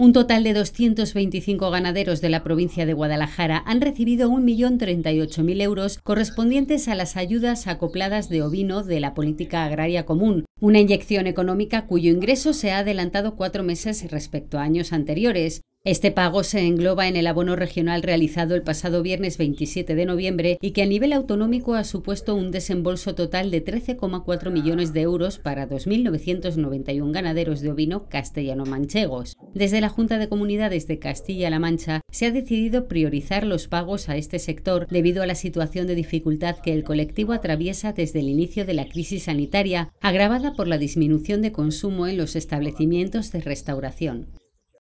Un total de 225 ganaderos de la provincia de Guadalajara han recibido 1.038.000 euros correspondientes a las ayudas acopladas de ovino de la Política Agraria Común, una inyección económica cuyo ingreso se ha adelantado cuatro meses respecto a años anteriores. Este pago se engloba en el abono regional realizado el pasado viernes 27 de noviembre y que a nivel autonómico ha supuesto un desembolso total de 13,4 millones de euros para 2.991 ganaderos de ovino castellano-manchegos. Desde la Junta de Comunidades de Castilla-La Mancha se ha decidido priorizar los pagos a este sector debido a la situación de dificultad que el colectivo atraviesa desde el inicio de la crisis sanitaria, agravada por la disminución de consumo en los establecimientos de restauración.